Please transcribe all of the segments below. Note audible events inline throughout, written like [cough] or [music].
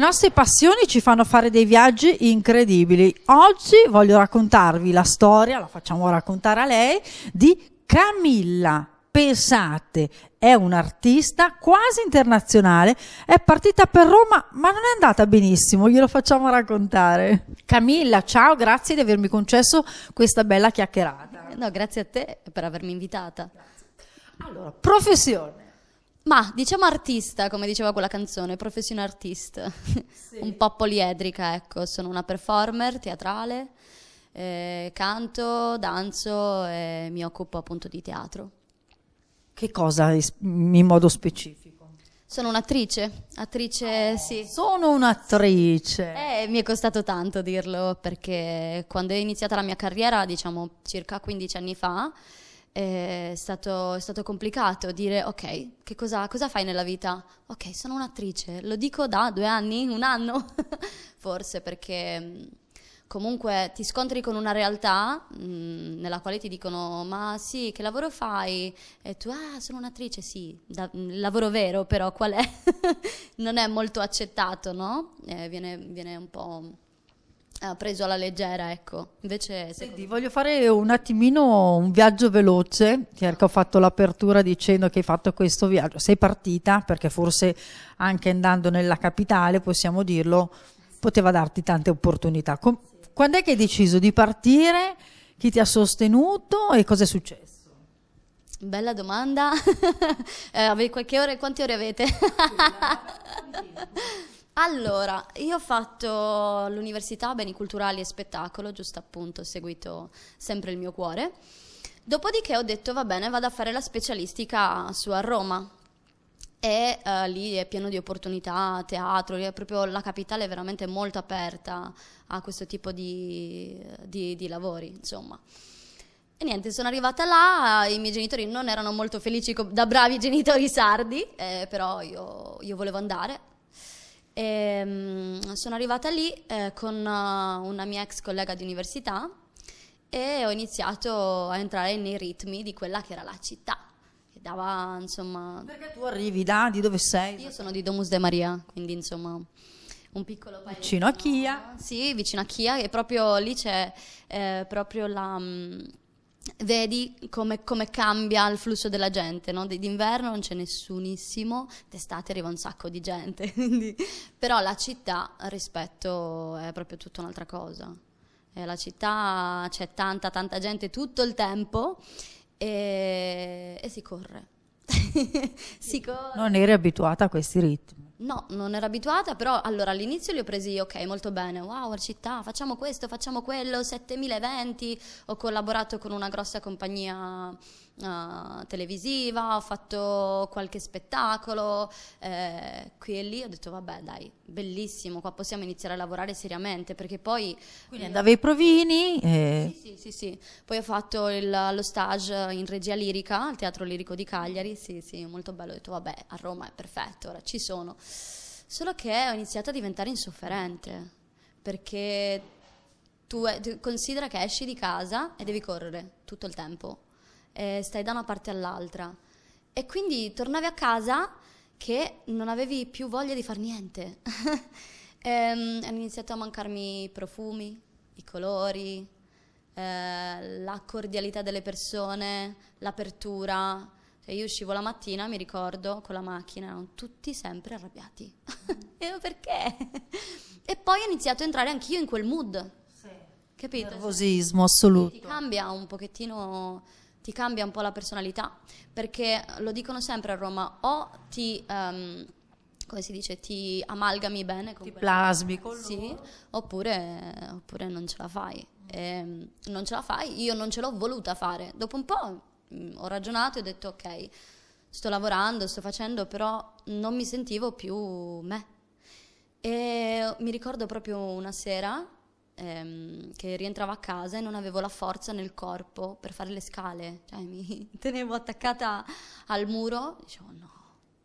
Le nostre passioni ci fanno fare dei viaggi incredibili. Oggi voglio raccontarvi la storia, la facciamo raccontare a lei, di Camilla. Pensate, è un'artista quasi internazionale, è partita per Roma ma non è andata benissimo, glielo facciamo raccontare. Camilla, ciao, grazie di avermi concesso questa bella chiacchierata. No, grazie a te per avermi invitata. Allora, professione. Ma diciamo artista, come diceva quella canzone, professione artista, sì. un po' poliedrica, ecco, sono una performer teatrale, eh, canto, danzo e mi occupo appunto di teatro. Che cosa in modo specifico? Sono un'attrice, attrice, oh, sì. Sono un'attrice. Eh, mi è costato tanto dirlo perché quando è iniziata la mia carriera, diciamo circa 15 anni fa, è stato, è stato complicato dire ok, che cosa, cosa fai nella vita? Ok, sono un'attrice, lo dico da due anni, un anno, [laughs] forse perché comunque ti scontri con una realtà mh, nella quale ti dicono ma sì, che lavoro fai? E tu, ah, sono un'attrice, sì, da, lavoro vero però qual è? [laughs] non è molto accettato, no? Eh, viene, viene un po' ha ah, preso alla leggera, ecco. Invece, Senti, voglio fare un attimino un viaggio veloce, perché ho fatto l'apertura dicendo che hai fatto questo viaggio. Sei partita, perché forse anche andando nella capitale, possiamo dirlo, poteva darti tante opportunità. Com- sì. Quando è che hai deciso di partire? Chi ti ha sostenuto e cosa è successo? Bella domanda. [laughs] eh, qualche ore, quante ore avete? [laughs] Allora, io ho fatto l'università Beni Culturali e Spettacolo, giusto appunto, ho seguito sempre il mio cuore. Dopodiché ho detto va bene, vado a fare la specialistica su a Roma. E eh, lì è pieno di opportunità, teatro, è proprio la capitale è veramente molto aperta a questo tipo di, di, di lavori, insomma. E niente, sono arrivata là, i miei genitori non erano molto felici da bravi genitori sardi, eh, però io, io volevo andare e, um, sono arrivata lì eh, con uh, una mia ex collega di università e ho iniziato a entrare nei ritmi di quella che era la città. Che dava, insomma... Perché tu arrivi da, di dove sei? Io sono di Domus de Maria, quindi insomma un piccolo paese. Vicino a Chia. No? Sì, vicino a Chia e proprio lì c'è eh, proprio la... Mh, mm, vedi come, come, cambia il flusso della gente, no? d'inverno non c'è nessunissimo, d'estate arriva un sacco di gente, [laughs] quindi... però la città rispetto è proprio tutta un'altra cosa, eh, la città c'è tanta tanta gente tutto il tempo e, e si corre. [laughs] si corre. Non eri abituata a questi ritmi. No, non ero abituata, però allora all'inizio li ho presi ok, molto bene, wow, città, facciamo questo, facciamo quello, 7000 eventi, ho collaborato con una grossa compagnia uh, televisiva, ho fatto qualche spettacolo, eh, qui e lì ho detto vabbè dai, bellissimo, qua possiamo iniziare a lavorare seriamente perché poi... Quindi eh, andavi ai provini? E... Eh. Sì, sì, sì, sì, poi ho fatto il, lo stage in regia lirica al Teatro Lirico di Cagliari, sì, sì, molto bello, ho detto vabbè a Roma è perfetto, ora ci sono. Solo che ho iniziato a diventare insofferente perché tu considera che esci di casa e devi correre tutto il tempo eh, stai da una parte all'altra. E quindi tornavi a casa che non avevi più voglia di fare niente. [laughs] Ehm, hanno iniziato a mancarmi i profumi, i colori, eh, la cordialità delle persone, l'apertura. Cioè io uscivo la mattina, mi ricordo, con la macchina, erano tutti sempre arrabbiati. [laughs] e io perché? e poi ho iniziato a entrare anch'io in quel mood. Sì. Capito? Nervosismo assoluto. Ti cambia un pochettino ti cambia un po' la personalità, perché eh, lo dicono sempre a Roma, o ti... Um, come si dice, ti amalgami bene con ti plasmi con sì, oppure, oppure, non ce la fai. E ehm, non ce la fai, io non ce l'ho voluta fare. Dopo un po' mm, ho ragionato e ho detto ok, sto lavorando, sto facendo, però non mi sentivo più me. E mi ricordo proprio una sera ehm, che rientravo a casa e non avevo la forza nel corpo per fare le scale, cioè mi [laughs] tenevo attaccata al muro, dicevo no,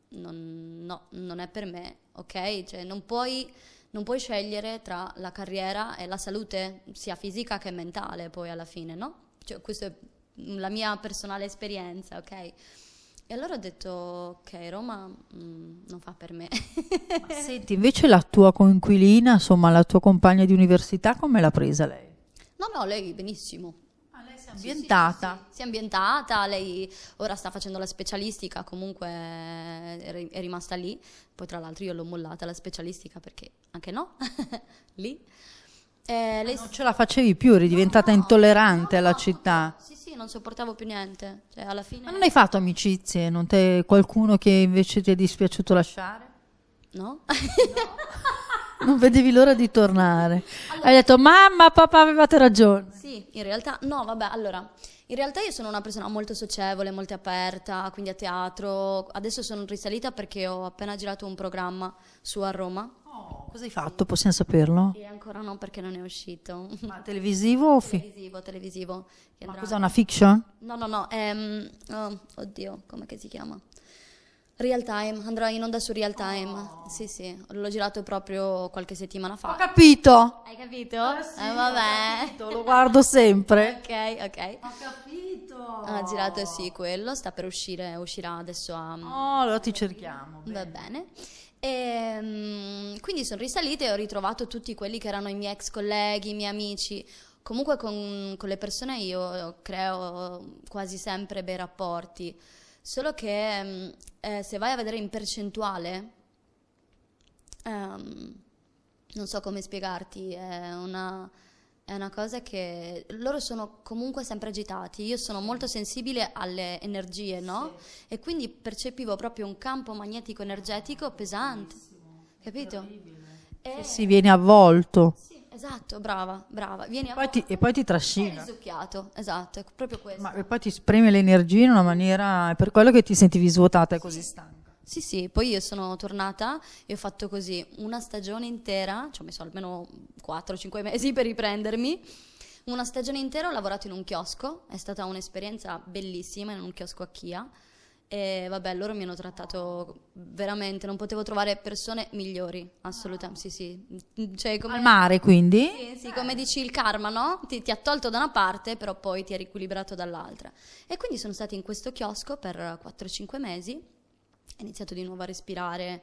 non, no, non è per me, ok? Cioè non puoi, non puoi scegliere tra la carriera e la salute, sia fisica che mentale poi alla fine, no? Cioè, questa è la mia personale esperienza, ok? E allora ho detto, ok, Roma mh, mm, non fa per me. [laughs] senti, invece la tua coinquilina, insomma la tua compagna di università, come l'ha presa lei? No, no, lei benissimo. Ah, lei si è ambientata. Sì, sì, sì, si è ambientata, lei ora sta facendo la specialistica, comunque è rimasta lì. Poi tra l'altro io l'ho mollata la specialistica perché anche no, [laughs] lì. Eh, ah, lei... Non ce la facevi più, eri diventata no, intollerante no, alla no, città. Sì, sì, non sopportavo più niente. Cioè, alla fine... Ma non hai fatto amicizie? Non te... Qualcuno che invece ti è dispiaciuto lasciare? No. non vedevi l'ora di tornare. Allora... Hai detto, mamma, papà, avevate ragione. Sì, in realtà, no, vabbè, allora... In realtà io sono una persona molto socievole, molto aperta, quindi a teatro. Adesso sono risalita perché ho appena girato un programma su a Roma, Cosa hai fatto? Possiamo saperlo? E ancora no perché non è uscito. Ma televisivo o film? Televisivo, televisivo. Che Ma cos'è una fiction? No, no, no. È, ehm, oh, oddio, come si chiama? Real time, andrò in onda su Real Time. Oh. Sì, sì, l'ho girato proprio qualche settimana fa. Ho capito! Hai capito? Ah, eh, sì, eh, vabbè. Capito, lo guardo sempre. [laughs] ok, ok. Ho capito! Ha ah, girato sì quello, sta per uscire, uscirà adesso a... Oh, allora ti cerchiamo. Va bene. bene. E, ehm, quindi sono risalita e ho ritrovato tutti quelli che erano i miei ex colleghi, i miei amici. Comunque con, con le persone io eh, creo quasi sempre bei rapporti, solo che mm, eh, se vai a vedere in percentuale, um, non so come spiegarti, è una è una cosa che loro sono comunque sempre agitati, io sono molto sensibile alle energie, no? Sì. E quindi percepivo proprio un campo magnetico energetico pesante, capito? E... Si viene avvolto. Sì. Esatto, brava, brava. Vieni a poi ti, e poi ti trascina. È risucchiato, esatto, è proprio questo. Ma, e poi ti spreme l'energia in una maniera, è per quello che ti sentivi svuotata e sì. così stanca. Sì, sì, poi io sono tornata e ho fatto così una stagione intera, ci ho messo almeno 4-5 mesi per riprendermi. Una stagione intera ho lavorato in un chiosco, è stata un'esperienza bellissima in un chiosco a Chia. E vabbè, loro mi hanno trattato veramente, non potevo trovare persone migliori, assolutamente, sì sì. Mm, cioè, come, Al mare quindi? Sì, sì, come dici il karma, no? Ti, ti ha tolto da una parte, però poi ti ha riequilibrato dall'altra. E quindi sono stata in questo chiosco per 4-5 mesi ho iniziato di nuovo a respirare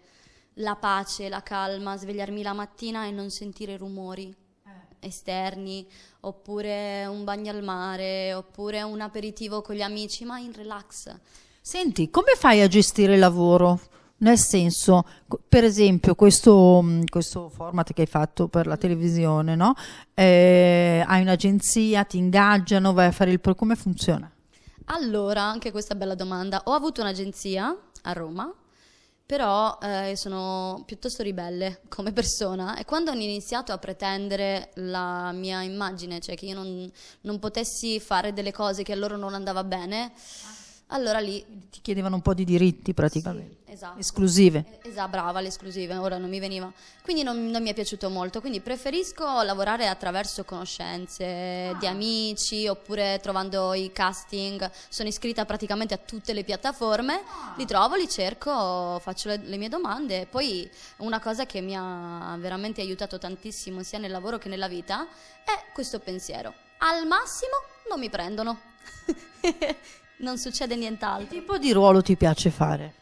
la pace, la calma, svegliarmi la mattina e non sentire rumori eh. esterni, oppure un bagno al mare, oppure un aperitivo con gli amici, ma in relax. Senti, come fai a gestire il lavoro? Nel senso, per esempio, questo, mm, questo format che hai fatto per la televisione, no? Eh, hai un'agenzia, ti ingaggiano, vai a fare il... Pro- come funziona? Allora, anche questa bella domanda. Ho avuto un'agenzia a Roma, però eh, sono piuttosto ribelle come persona e quando hanno iniziato a pretendere la mia immagine, cioè che io non, non potessi fare delle cose che a loro non andava bene... Ah allora lì... Ti chiedevano un po' di diritti praticamente. Sì, esatto. Esclusive. Esatto, brava, le esclusive, ora non mi veniva. Quindi non, non, mi è piaciuto molto, quindi preferisco lavorare attraverso conoscenze ah. di amici oppure trovando i casting. Sono iscritta praticamente a tutte le piattaforme, ah. li trovo, li cerco, faccio le, le mie domande. Poi una cosa che mi ha veramente aiutato tantissimo sia nel lavoro che nella vita è questo pensiero. Al massimo non mi prendono. [laughs] non succede nient'altro. Che tipo di ruolo ti piace fare?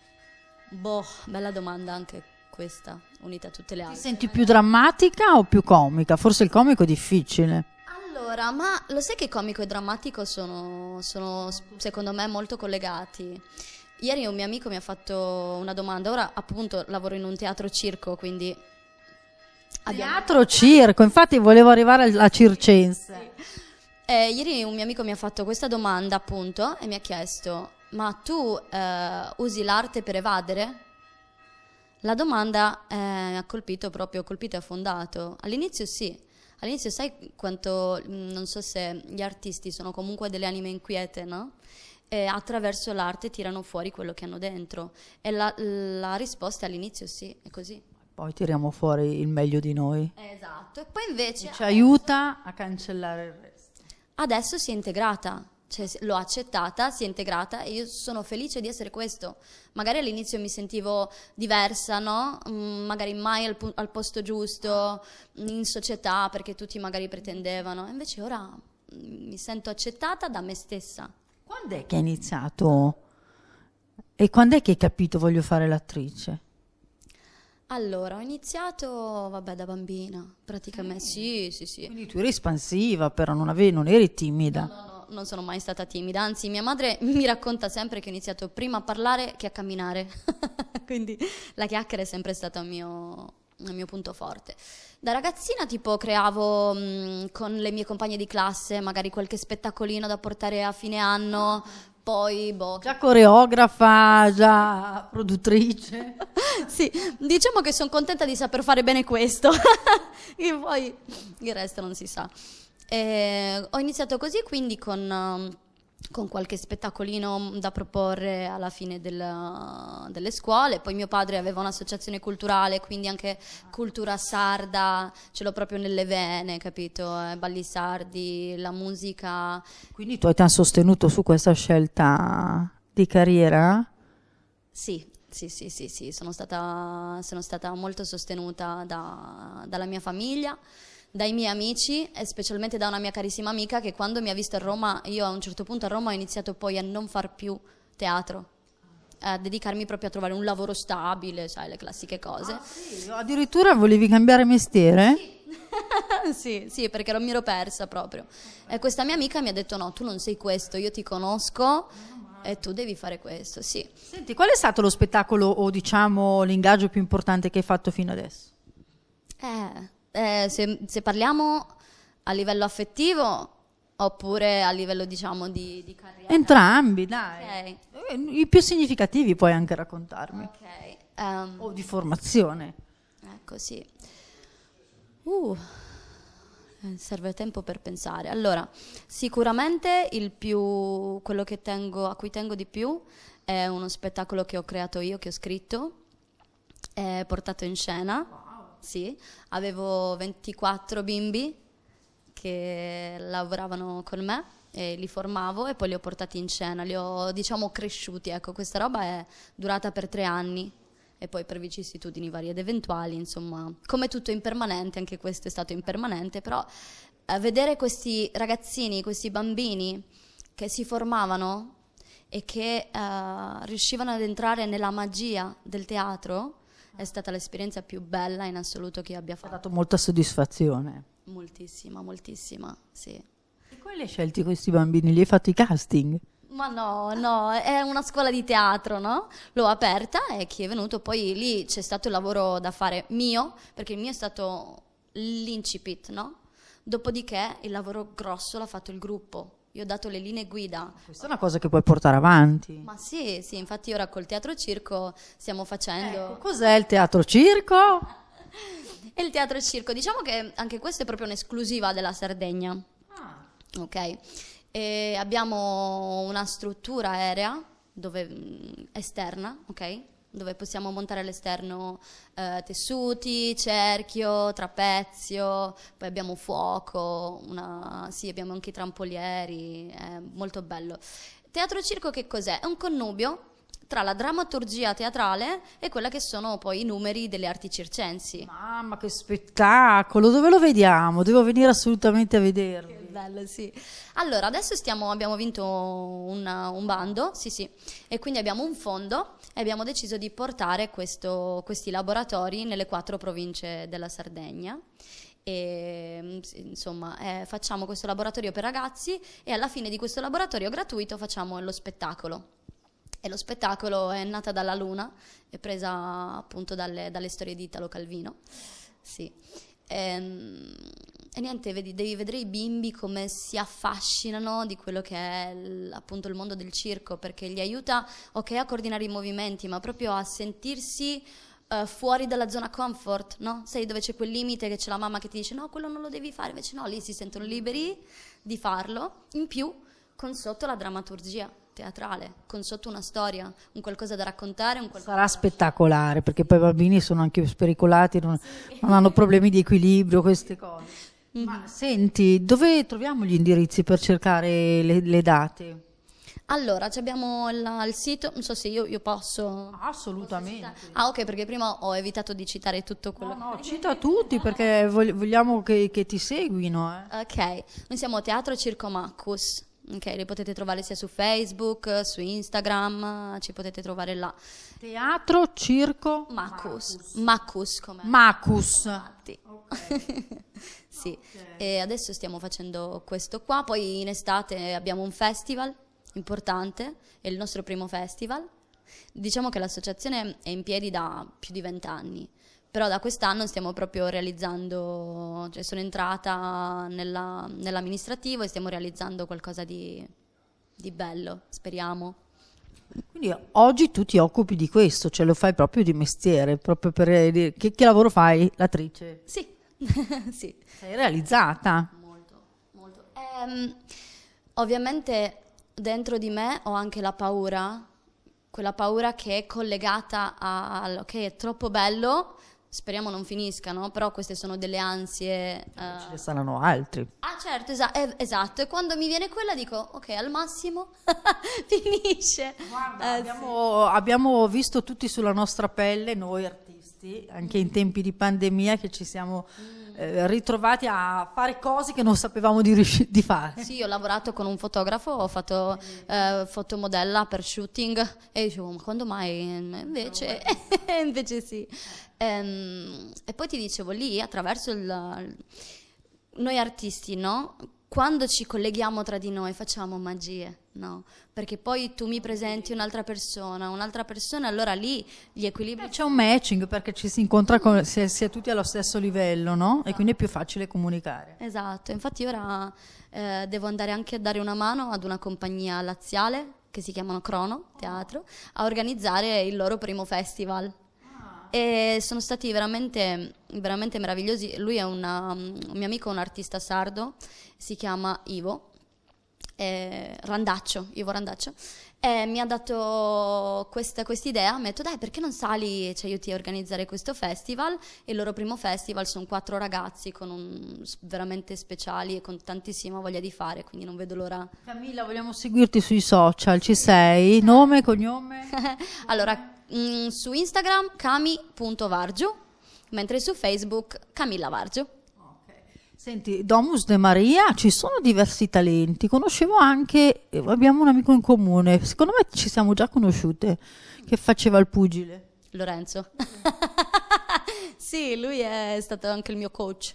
Boh, bella domanda anche questa, unita a tutte le altre. Ti senti più drammatica o più comica? Forse il comico è difficile. Allora, ma lo sai che comico e drammatico sono, sono secondo me molto collegati? Ieri un mio amico mi ha fatto una domanda, ora appunto lavoro in un teatro circo, quindi... Abbiamo... Teatro circo, infatti volevo arrivare alla circense. Sì. Eh, ieri un mio amico mi ha fatto questa domanda, appunto, e mi ha chiesto: Ma tu eh, usi l'arte per evadere? La domanda eh, ha colpito proprio, colpito e affondato. All'inizio sì. All'inizio sai quanto, mm, non so se gli artisti sono comunque delle anime inquiete, no? E attraverso l'arte tirano fuori quello che hanno dentro. E la, la risposta all'inizio sì, è così. Poi tiriamo fuori il meglio di noi. Esatto. E poi invece... Ci aiuta a cancellare il resto adesso si è integrata, cioè, l'ho accettata, si è integrata e io sono felice di essere questo. Magari all'inizio mi sentivo diversa, no? Mm, magari mai al, al posto giusto, mm, in società, perché tutti magari pretendevano. Invece ora mm, mi sento accettata da me stessa. Quando è che hai iniziato? E quando è che hai capito voglio fare l'attrice? Allora, ho iniziato, vabbè, da bambina, praticamente. Ah. Sì, sì, sì. Quindi tu eri espansiva, però non, avevi, non eri timida. No, no, no, non sono mai stata timida, anzi mia madre [laughs] mi racconta sempre che ho iniziato prima a parlare che a camminare, [laughs] quindi la chiacchiera è sempre stata un mio, il mio punto forte. Da ragazzina tipo creavo mh, con le mie compagne di classe magari qualche spettacolino da portare a fine anno, ah poi boh. Già coreografa, già produttrice. [laughs] sì, diciamo che sono contenta di saper fare bene questo, [laughs] e poi il resto non si sa. Eh, ho iniziato così, quindi con... Um, con qualche spettacolino da proporre alla fine della, delle scuole. Poi mio padre aveva un'associazione culturale, quindi anche cultura sarda, ce l'ho proprio nelle vene, capito? Eh, balli sardi, la musica. Quindi tu ti hanno sostenuto su questa scelta di carriera? Sì, sì, sì, sì, sì. Sono, stata, sono stata molto sostenuta da, dalla mia famiglia dai miei amici e specialmente da una mia carissima amica che quando mi ha visto a Roma, io a un certo punto a Roma ho iniziato poi a non far più teatro, a dedicarmi proprio a trovare un lavoro stabile, sai, le classiche cose. Ah, sì, addirittura volevi cambiare mestiere? Sì. [laughs] sì, sì, perché mi ero persa proprio. E questa mia amica mi ha detto: No, tu non sei questo, io ti conosco e tu devi fare questo. Sì. Senti, qual è stato lo spettacolo o diciamo l'ingaggio più importante che hai fatto fino adesso? Eh eh, se, se, parliamo a livello affettivo oppure a livello diciamo di, di carriera? Entrambi, dai. Okay. Eh, I più significativi puoi anche raccontarmi. Okay. Um, o di formazione. Ecco, sì. Uh, eh, serve tempo per pensare. Allora, sicuramente il più, quello tengo, a cui tengo di più è uno spettacolo che ho creato io, che ho scritto, eh, portato in scena sì, avevo 24 bimbi che lavoravano con me e li formavo e poi li ho portati in scena, li ho diciamo cresciuti, ecco questa roba è durata per tre anni e poi per vicissitudini varie ed eventuali, insomma, come tutto impermanente, anche questo è stato impermanente, però eh, vedere questi ragazzini, questi bambini che si formavano e che uh, riuscivano ad entrare nella magia del teatro è stata l'esperienza più bella in assoluto che abbia fatto. Ha dato molta soddisfazione. Moltissima, moltissima, sì. E come li hai scelti questi bambini? Li hai fatti i casting? Ma no, no, è una scuola di teatro, no? L'ho aperta e chi è venuto poi lì c'è stato il lavoro da fare mio, perché il mio è stato l'incipit, no? Dopodiché il lavoro grosso l'ha fatto il gruppo, io ho dato le linee guida. Questa è una cosa che puoi portare avanti. Ma sì, sì, infatti ora col teatro circo stiamo facendo... Ecco, cos'è il teatro circo? e [laughs] il teatro circo, diciamo che anche questo è proprio un'esclusiva della Sardegna. Ah. Ok, e abbiamo una struttura aerea dove, mm, esterna, ok? dove possiamo montare all'esterno eh, tessuti, cerchio, trapezio, poi abbiamo fuoco, una, sì, abbiamo anche i trampolieri, è molto bello. Teatro circo che cos'è? È un connubio tra la drammaturgia teatrale e quella che sono poi i numeri delle arti circensi. Mamma, che spettacolo! Dove lo vediamo? Devo venire assolutamente a vederlo. Che bello, sì. Allora, adesso stiamo, abbiamo vinto una, un bando, sì, sì, e quindi abbiamo un fondo e abbiamo deciso di portare questo, questi laboratori nelle quattro province della Sardegna. E, mm, insomma eh, facciamo questo laboratorio per ragazzi e alla fine di questo laboratorio gratuito facciamo lo spettacolo e lo spettacolo è nata dalla luna è presa appunto dalle, dalle storie di Italo Calvino sì. e, ehm, e niente, vedi, devi vedere i bimbi come si affascinano di quello che è appunto il mondo del circo, perché li aiuta, ok, a coordinare i movimenti, ma proprio a sentirsi uh, fuori dalla zona comfort, no? Sai dove c'è quel limite che c'è la mamma che ti dice no, quello non lo devi fare, invece no, lì si sentono liberi di farlo, in più con sotto la drammaturgia teatrale, con sotto una storia, un qualcosa da raccontare. Qualcosa Sarà da spettacolare, perché poi i bambini sono anche spericolati, non, sì. non hanno problemi di equilibrio, queste cose. Ma mm-hmm. senti, dove troviamo gli indirizzi per cercare le, le date? Allora, abbiamo la, il sito, non so se io, io posso... Assolutamente. Posso ah, ok, perché prima ho evitato di citare tutto quello no, che... No, cita [laughs] tutti perché vogliamo che, che ti seguino. Eh. Ok, noi siamo Teatro Circo Maccus, Okay, li potete trovare sia su Facebook, su Instagram, ci potete trovare là. Teatro Circo Macus. Macus, come? Macus. Okay. [laughs] sì. Okay. E adesso stiamo facendo questo qua, poi in estate abbiamo un festival importante, è il nostro primo festival. Diciamo che l'associazione è in piedi da più di vent'anni però da quest'anno stiamo proprio realizzando, cioè sono entrata nella, nell'amministrativo e stiamo realizzando qualcosa di, di bello, speriamo. Quindi oggi tu ti occupi di questo, cioè lo fai proprio di mestiere, proprio per dire eh, che, che lavoro fai, l'attrice? Sì, [laughs] sì. Sei realizzata? Molto, molto. Ehm, ovviamente dentro di me ho anche la paura, quella paura che è collegata al ok, è troppo bello, speriamo non finiscano, però queste sono delle ansie. Uh... Ce ne eh. saranno altri. Ah, certo, esa- eh, esatto. E quando mi viene quella dico, ok, al massimo [laughs] finisce. Guarda, eh, abbiamo, sì. abbiamo, visto tutti sulla nostra pelle, noi artisti, anche mm. in tempi di pandemia, che ci siamo mm. Eh, ritrovati a fare cose che non sapevamo di, riusci- di, fare. Sì, ho lavorato con un fotografo, ho fatto eh, fotomodella per shooting e dicevo, ma quando mai? Invece, [laughs] invece sì. E, ehm, e poi ti dicevo, lì attraverso il, noi artisti, no? quando ci colleghiamo tra di noi facciamo magie, no? Perché poi tu mi presenti un'altra persona, un'altra persona, allora lì gli equilibri... Eh, c'è un matching perché ci si incontra, con, si, è, si è tutti allo stesso livello, no? E quindi è più facile comunicare. Esatto, infatti ora eh, devo andare anche a dare una mano ad una compagnia laziale che si chiamano Crono Teatro, a organizzare il loro primo festival e sono stati veramente, veramente meravigliosi. Lui è una, un mio amico, un artista sardo, si chiama Ivo. Eh, Randaccio, Ivo Randaccio, eh, mi ha dato questa idea, mi ha detto dai perché non sali e ci aiuti a organizzare questo festival, il loro primo festival sono quattro ragazzi con un, veramente speciali e con tantissima voglia di fare, quindi non vedo l'ora. Camilla, vogliamo seguirti sui social, ci sei? Nome, cognome? [laughs] allora, Mm, su Instagram cami.vargio, mentre su Facebook Camilla Vargio. Senti, Domus De Maria, ci sono diversi talenti, conoscevo anche, eh, abbiamo un amico in comune, secondo me ci siamo già conosciute, che faceva il pugile. Lorenzo. [laughs] sì, lui è stato anche il mio coach.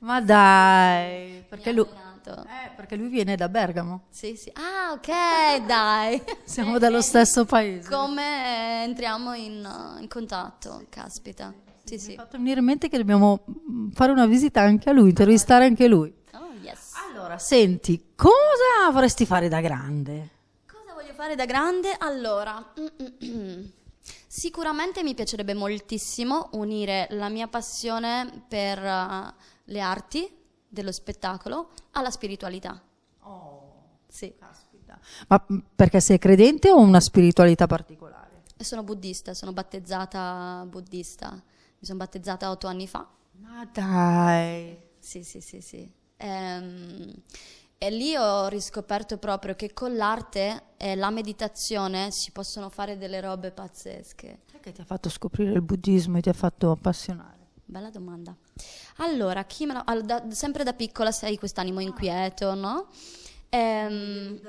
Ma dai, perché lui fatto? Eh, perché lui viene da Bergamo. Sì, sì. Ah, ok, dai. [laughs] Siamo dallo stesso paese. Come entriamo in, uh, in contatto, caspita. Sì, sì. Mi è fatto venire in mente che dobbiamo mm, fare una visita anche a lui, intervistare anche lui. Oh, yes. Allora, senti, cosa vorresti fare da grande? Cosa voglio fare da grande? Allora, [clears throat] sicuramente mi piacerebbe moltissimo unire la mia passione per uh, le arti dello spettacolo alla spiritualità. Oh, sì. caspita. Ma mm, perché sei credente o una spiritualità particolare? Sono buddista, sono battezzata buddista. Mi sono battezzata otto anni fa. Ma dai! Sì, sì, sì, sì. Ehm, e lì ho riscoperto proprio che con l'arte e la meditazione si possono fare delle robe pazzesche. Che ti ha fatto scoprire il buddismo e ti ha fatto appassionare? Bella domanda. Allora, chi me la... All, da, sempre da piccola sei quest'animo inquieto, no? Ehm,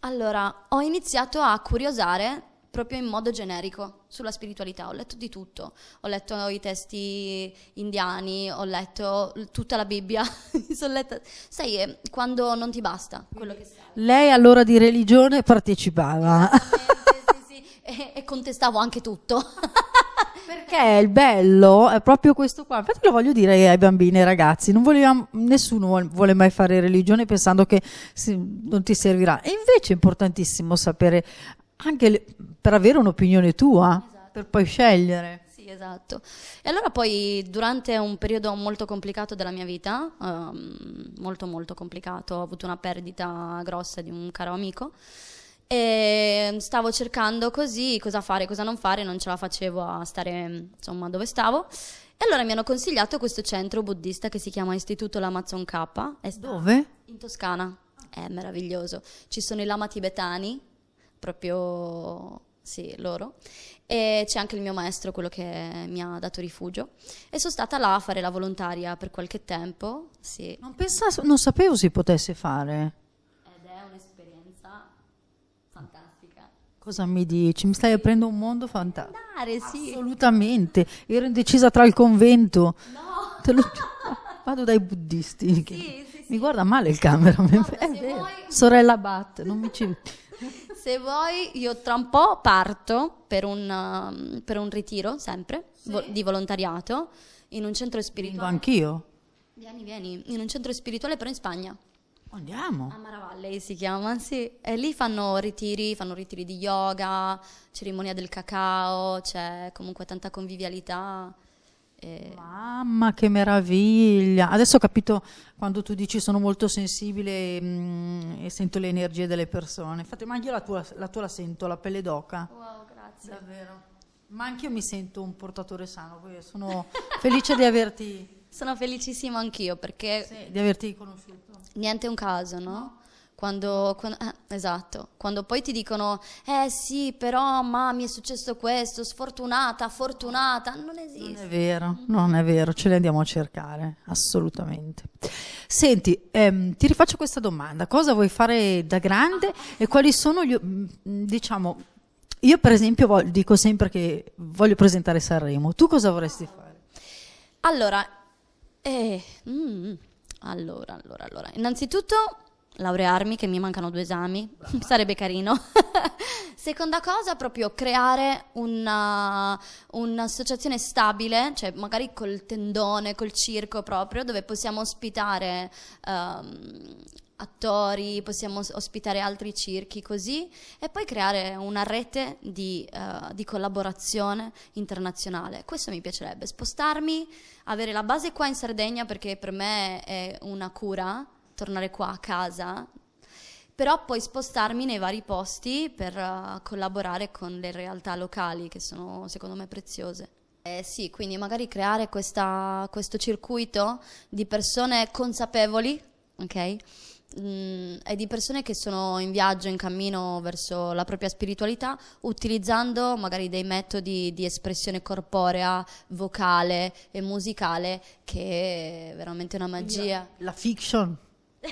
allora, ho iniziato a curiosare proprio in modo generico sulla spiritualità, ho letto di tutto, ho letto i testi indiani, ho letto tutta la Bibbia, [laughs] letta... sai, eh, quando non ti basta quello che sai. Lei all'ora di religione partecipava. sì, sì, sì. E, e contestavo anche tutto. [laughs] Perché il bello è proprio questo qua. Infatti lo voglio dire ai bambini e ai ragazzi, vogliamo, nessuno vuole mai fare religione pensando che non ti servirà. E invece è importantissimo sapere anche le, per avere un'opinione tua, esatto. per poi scegliere Sì, esatto. E allora poi durante un periodo molto complicato della mia vita, um, molto molto complicato, ho avuto una perdita grossa di un caro amico e stavo cercando così cosa fare, cosa non fare, non ce la facevo a stare insomma dove stavo. E allora mi hanno consigliato questo centro buddista che si chiama Istituto Lamazon K. Dove? In Toscana. È meraviglioso. Ci sono i lama tibetani, proprio sì, loro. E c'è anche il mio maestro, quello che mi ha dato rifugio. E sono stata là a fare la volontaria per qualche tempo. Sì. Non, pensavo, non sapevo si potesse fare. Cosa mi dici? Mi stai aprendo un mondo fantastico. Andare, sì. Assolutamente. Ero indecisa tra il convento. No. Te lo... Vado dai buddisti. Sì, sì, sì. Mi guarda male il cameraman. Guarda, [laughs] vuoi... Sorella Bat, non mi ci... [laughs] se vuoi, io tra un po' parto per un, um, per un ritiro, sempre, vo- di volontariato, in un centro spirituale. Vengo anch'io? Vieni, vieni. In un centro spirituale però in Spagna. Andiamo. A Maravalle si chiama, sì. E lì fanno ritiri, fanno ritiri di yoga, cerimonia del cacao, c'è comunque tanta convivialità. E... Mamma che meraviglia! Adesso ho capito quando tu dici sono molto sensibile mh, mm, e sento le energie delle persone. Infatti, ma anche io la tua, la tua la sento, la pelle d'oca. Wow, grazie. Davvero. Ma anche io mi sento un portatore sano, sono felice di averti... [laughs] Sono felicissimo anch'io perché... Sì, di averti conosciuto niente è un caso, no? Quando, quando eh, esatto, quando poi ti dicono, eh sì, però ma mi è successo questo, sfortunata, fortunata, non esiste. Non è vero, non è vero, ce le andiamo a cercare, assolutamente. Senti, ehm, ti rifaccio questa domanda, cosa vuoi fare da grande e quali sono gli, mm, diciamo, io per esempio voglio, dico sempre che voglio presentare Sanremo, tu cosa vorresti fare? Allora, eh, mm, mm. Allora, allora, allora. Innanzitutto laurearmi, che mi mancano due esami, [laughs] sarebbe carino. [laughs] Seconda cosa, proprio creare una, un'associazione stabile, cioè magari col tendone, col circo proprio, dove possiamo ospitare um, attori, possiamo ospitare altri circhi così e poi creare una rete di, uh, di, collaborazione internazionale. Questo mi piacerebbe, spostarmi, avere la base qua in Sardegna perché per me è una cura tornare qua a casa, però poi spostarmi nei vari posti per uh, collaborare con le realtà locali che sono secondo me preziose. Eh sì, quindi magari creare questa, questo circuito di persone consapevoli, ok? mh, è di persone che sono in viaggio, in cammino verso la propria spiritualità, utilizzando magari dei metodi di espressione corporea, vocale e musicale, che è veramente una magia. La, la fiction? [laughs]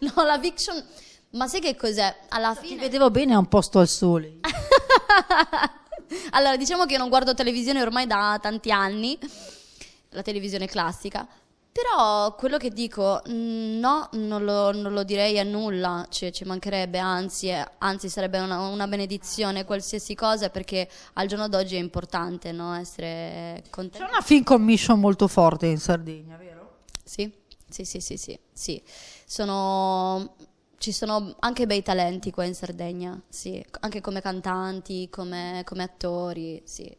no, la fiction... Ma sai che cos'è? Alla fine... Ti vedevo bene a un posto al sole. [laughs] allora, diciamo che io non guardo televisione ormai da tanti anni, la televisione classica, però quello che dico, mm, no, non lo, non lo direi a nulla, cioè, ci mancherebbe, anzi, eh, anzi sarebbe una, una, benedizione qualsiasi cosa perché al giorno d'oggi è importante no, essere contenti. C'è una film commission molto forte in Sardegna, vero? Sì, sì, sì, sì, sì. sì. Sono ci sono anche bei talenti qua in Sardegna, sì, anche come cantanti, come, come attori, sì.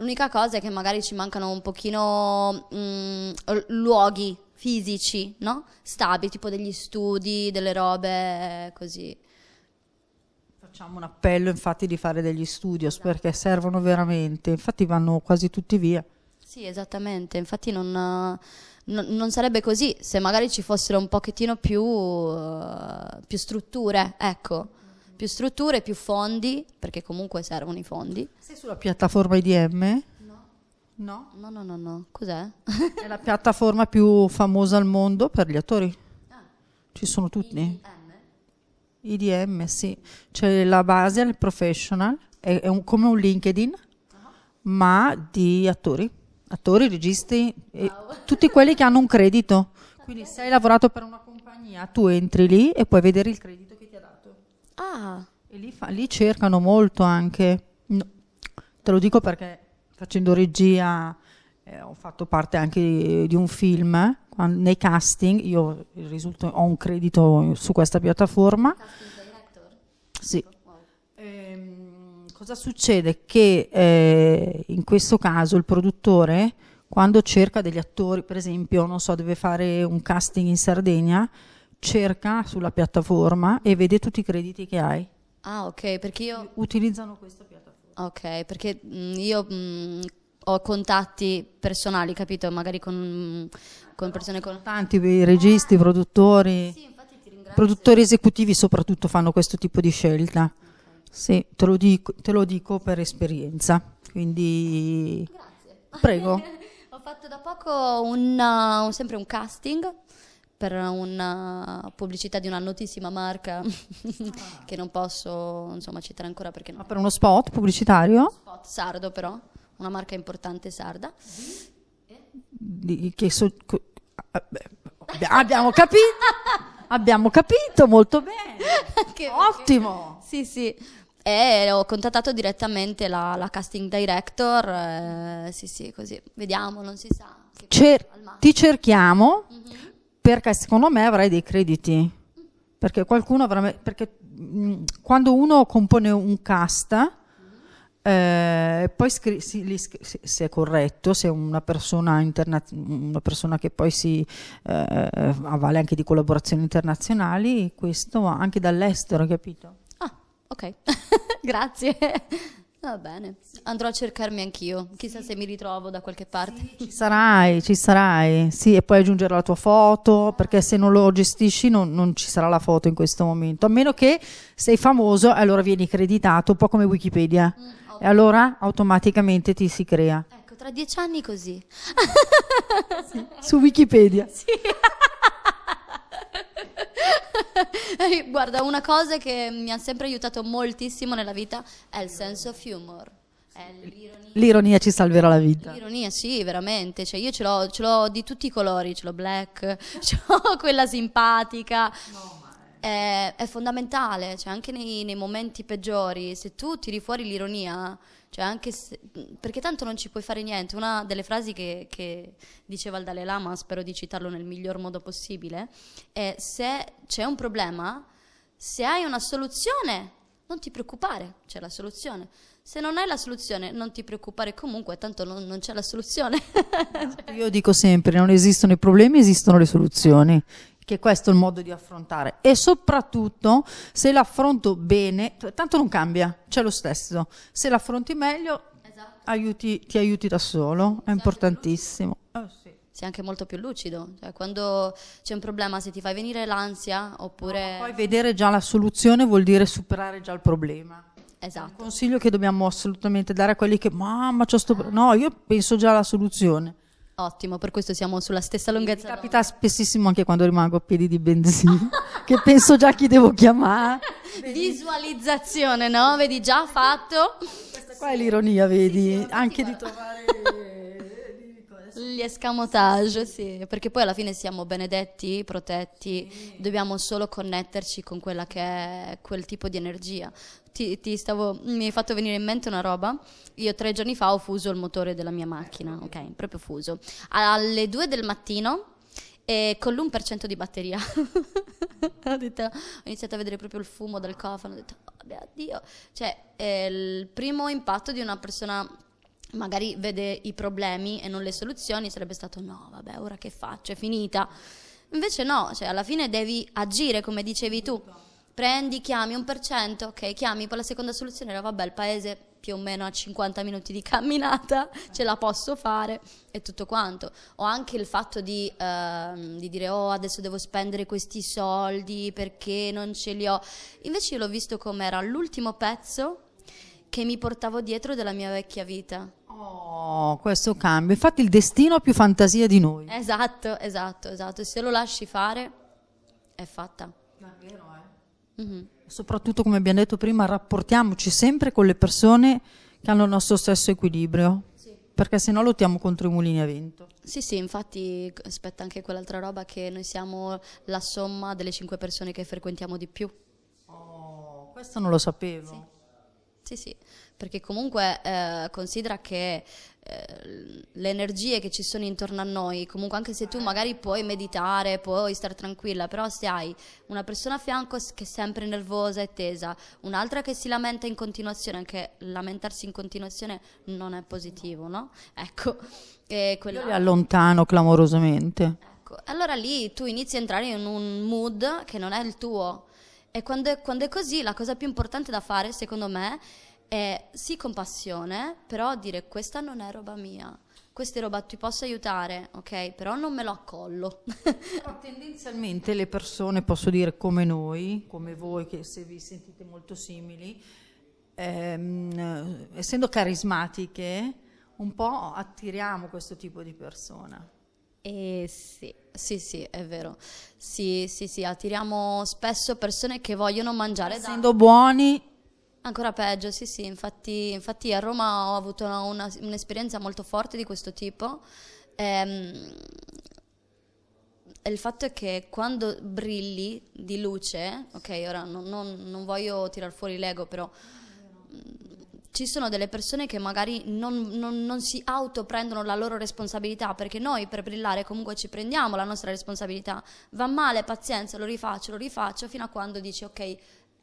L'unica cosa è che magari ci mancano un pochino mh, mm, luoghi fisici, no? Stabili, tipo degli studi, delle robe così. Facciamo un appello infatti di fare degli studios esatto. perché servono veramente, infatti vanno quasi tutti via. Sì, esattamente, infatti non, non, non sarebbe così se magari ci fossero un pochettino più, eh, più strutture, ecco più strutture, più fondi, perché comunque servono i fondi. Sei sulla piattaforma IDM? No. No? No, no, no, no. Cos'è? È la piattaforma più famosa al mondo per gli attori. Ah. Ci sono tutti. IDM? IDM, sì. C'è la base, il professional, è, è un, come un LinkedIn, uh-huh. ma di attori. Attori, registi, wow. [laughs] tutti quelli che hanno un credito. Quindi se hai lavorato per una compagnia, tu entri lì e puoi vedere il credito Ah. E lì, fa, lì cercano molto anche, no, te lo dico perché facendo regia eh, ho fatto parte anche di, di un film eh, quando, nei casting, io risulto, ho un credito su questa piattaforma. Sì. Wow. Ehm, cosa succede? Che eh, in questo caso il produttore, quando cerca degli attori, per esempio, non so, deve fare un casting in Sardegna, cerca sulla piattaforma e vede tutti i crediti che hai. Ah, ok, perché io... Utilizzano questa piattaforma. Ok, perché mm, io mh, mm, ho contatti personali, capito? Magari con, mm, con persone con... Tanti eh, registi, eh, produttori. Sì, infatti ti ringrazio. Produttori esecutivi soprattutto fanno questo tipo di scelta. Okay. Sì, te lo, dico, te lo dico per esperienza. Quindi... Grazie. Prego. [laughs] ho fatto da poco un, uh, sempre un casting per una pubblicità di una notissima marca [laughs] che non posso insomma, citare ancora perché non... Ma ah, per uno spot pubblicitario? spot sardo però, una marca importante sarda. Di, che so, co, abbiamo capito, abbiamo capito molto bene, [laughs] che, ottimo. Che, sì, sì. E ho contattato direttamente la, la casting director, eh, sì, sì, così, vediamo, non si sa. Cer- ti cerchiamo. Mm-hmm perché secondo me avrai dei crediti. Perché qualcuno avrà. Perché mh, mm, quando uno compone un cast, eh, poi scri- se è corretto, se è una persona, interna- una persona che poi si eh, avvale anche di collaborazioni internazionali, questo anche dall'estero, capito? Ah, ok, [laughs] grazie. Va bene, andrò a cercarmi anch'io, chissà se mi ritrovo da qualche parte. Ci sarai, ci sarai, sì, e puoi aggiungere la tua foto, perché se non lo gestisci non, non ci sarà la foto in questo momento, a meno che sei famoso e allora vieni creditato, un po' come Wikipedia, mm, okay. e allora automaticamente ti si crea. Ecco, tra dieci anni così. sì, su Wikipedia. [laughs] Sì. [laughs] Guarda, una cosa che mi ha sempre aiutato moltissimo nella vita è il senso of humor. L'ironia. l'ironia. ci salverà la vita. L'ironia, sì, veramente. Cioè, io ce l'ho, ce l'ho, di tutti i colori, ce l'ho black, [laughs] ce l'ho quella simpatica. No, è... È, è, fondamentale, cioè, anche nei, nei momenti peggiori, se tu tiri fuori l'ironia, cioè anche se, perché tanto non ci puoi fare niente. Una delle frasi che, che diceva il Dalai Lama, spero di citarlo nel miglior modo possibile, è se c'è un problema, se hai una soluzione, non ti preoccupare, c'è la soluzione. Se non hai la soluzione, non ti preoccupare comunque, tanto non, non c'è la soluzione. cioè... [laughs] Io dico sempre, non esistono i problemi, esistono le soluzioni che questo è il modo di affrontare e soprattutto se l'affronto bene, tanto non cambia, c'è lo stesso, se l'affronti meglio esatto. aiuti, ti aiuti da solo, è esatto, importantissimo. Oh, sì. Sei anche molto più lucido, cioè, quando c'è un problema se ti fai venire l'ansia oppure... No, poi vedere già la soluzione vuol dire superare già il problema. Esatto. un consiglio che dobbiamo assolutamente dare a quelli che, mamma, c'ho sto... No, io penso già alla soluzione Ottimo, per questo siamo sulla stessa lunghezza. Mi capita spessissimo anche quando rimango a piedi di benzina, [laughs] che penso già chi devo chiamare. [laughs] Visualizzazione, no? Vedi già fatto. Questa qua è l'ironia, vedi? Sì, sì, anche di trovare gli escamotage, sì, perché poi alla fine siamo benedetti, protetti, sì. dobbiamo solo connetterci con quella che è quel tipo di energia. Ti, ti stavo, mi hai fatto venire in mente una roba. Io tre giorni fa ho fuso il motore della mia macchina, eh. ok? Proprio fuso. Alle due del mattino e con l'1% di batteria. [laughs] ho, detto, ho, iniziato a vedere proprio il fumo dal cofano, ho detto, oh, beh, addio. Cioè, il primo impatto di una persona magari vede i problemi e non le soluzioni, sarebbe stato no, vabbè, ora che faccio, è finita. Invece no, cioè alla fine devi agire come dicevi tu. Prendi, chiami un per cento, ok, chiami, poi la seconda soluzione era vabbè, il paese più o meno a 50 minuti di camminata, [laughs] ce la posso fare e tutto quanto. O anche il fatto di, eh, di dire oh adesso devo spendere questi soldi perché non ce li ho. Invece io l'ho visto come era l'ultimo pezzo che mi portavo dietro della mia vecchia vita Oh, questo cambio. Infatti il destino ha più fantasia di noi. Esatto, esatto, esatto. Se lo lasci fare, è fatta. Davvero, eh? Mm-hmm. Soprattutto, come abbiamo detto prima, rapportiamoci sempre con le persone che hanno il nostro stesso equilibrio. Sì. Perché se no lottiamo contro i mulini a vento. Sì, sì, infatti aspetta anche quell'altra roba che noi siamo la somma delle cinque persone che frequentiamo di più. Oh, questo non lo sapevo. Sì. Sì, sì, perché comunque eh, considera che eh, le energie che ci sono intorno a noi, comunque anche se tu magari puoi meditare, puoi stare tranquilla, però se hai una persona a fianco che è sempre nervosa e tesa, un'altra che si lamenta in continuazione, anche lamentarsi in continuazione non è positivo, no? [laughs] Ecco, e quella... Io li allontano clamorosamente. Ecco, allora lì tu inizi a entrare in un mood che non è il tuo e quando è, quando è così, la cosa più importante da fare, secondo me, è sì compassione, però dire questa non è roba mia questa roba ti posso aiutare, ok? Però non me lo accollo. [laughs] Però tendenzialmente le persone, posso dire come noi, come voi, che se vi sentite molto simili, ehm, essendo carismatiche, un po' attiriamo questo tipo di persona. Eh sì, sì, sì, è vero. Sì, sì, sì, attiriamo spesso persone che vogliono mangiare da... Essendo buoni. Ancora peggio, sì, sì, infatti, infatti a Roma ho avuto una, una, un'esperienza molto forte di questo tipo. Ehm, il fatto è che quando brilli di luce, ok, ora non, non, non voglio tirar fuori l'ego, però ci sono delle persone che magari non, non, non si autoprendono la loro responsabilità, perché noi per brillare comunque ci prendiamo la nostra responsabilità. Va male, pazienza, lo rifaccio, lo rifaccio, fino a quando dici ok,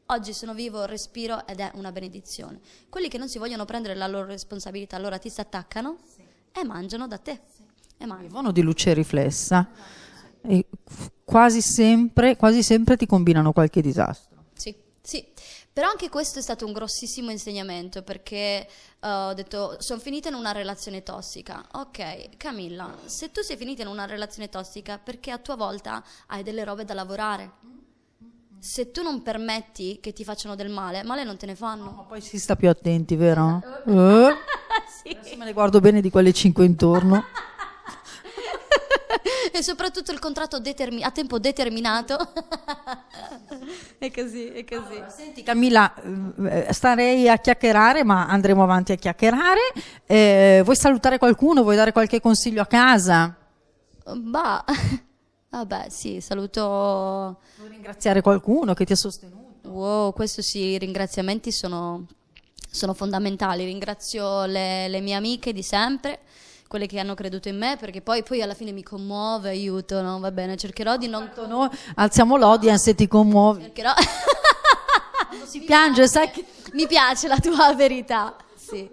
Oggi sono vivo, respiro ed è una benedizione. Quelli che non si vogliono prendere la loro responsabilità, allora ti si attaccano sì. e mangiano da te. Vivono di luce riflessa e quasi sempre, quasi sempre ti combinano qualche disastro. Sì, sì. Però anche questo è stato un grossissimo insegnamento perché uh, ho detto sono finita in una relazione tossica. Ok, Camilla, se tu sei finita in una relazione tossica perché a tua volta hai delle robe da lavorare se tu non permetti che ti facciano del male, male non te ne fanno. No, poi si sta più attenti, vero? Esatto. Eh? [laughs] sì. Adesso me ne guardo bene di quelle cinque intorno e soprattutto il contratto determin- a tempo determinato. [laughs] è così, è così. Allora, senti Camilla, eh, eh, starei a chiacchierare, ma andremo avanti a chiacchierare. Eh, vuoi salutare qualcuno? Vuoi dare qualche consiglio a casa? Bah, vabbè, [laughs] ah sì, saluto. Vuoi ringraziare qualcuno che ti ha sostenuto? Wow, questo sì, i ringraziamenti sono, sono fondamentali. Ringrazio le, le mie amiche di sempre quelle che hanno creduto in me, perché poi, poi alla fine mi commuove, aiuto, no? Va bene, cercherò di non... Tanto certo. noi alziamo l'audience eh, se ti commuovi. Cercherò... [laughs] si mi piange, piace, eh, sai che... Mi piace la tua [laughs] verità, sì.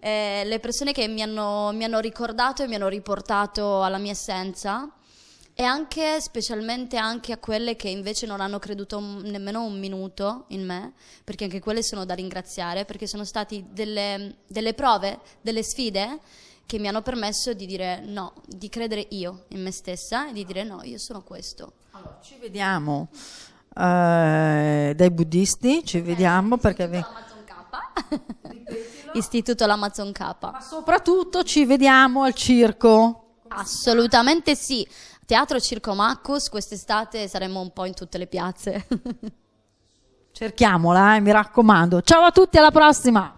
Eh, le persone che mi hanno, mi hanno ricordato e mi hanno riportato alla mia essenza e anche, specialmente anche a quelle che invece non hanno creduto nemmeno un minuto in me, perché anche quelle sono da ringraziare, perché sono state delle, delle prove, delle sfide che mi hanno permesso di dire no, di credere io in me stessa e di dire no, io sono questo. Allora, ci vediamo eh, dai buddisti, ci eh, vediamo perché... [laughs] Istituto l'Amazon K. Ma soprattutto ci vediamo al circo. Assolutamente sì. Teatro Circo Maccus, quest'estate saremo un po' in tutte le piazze. [laughs] Cerchiamola, eh, mi raccomando. Ciao a tutti, alla prossima!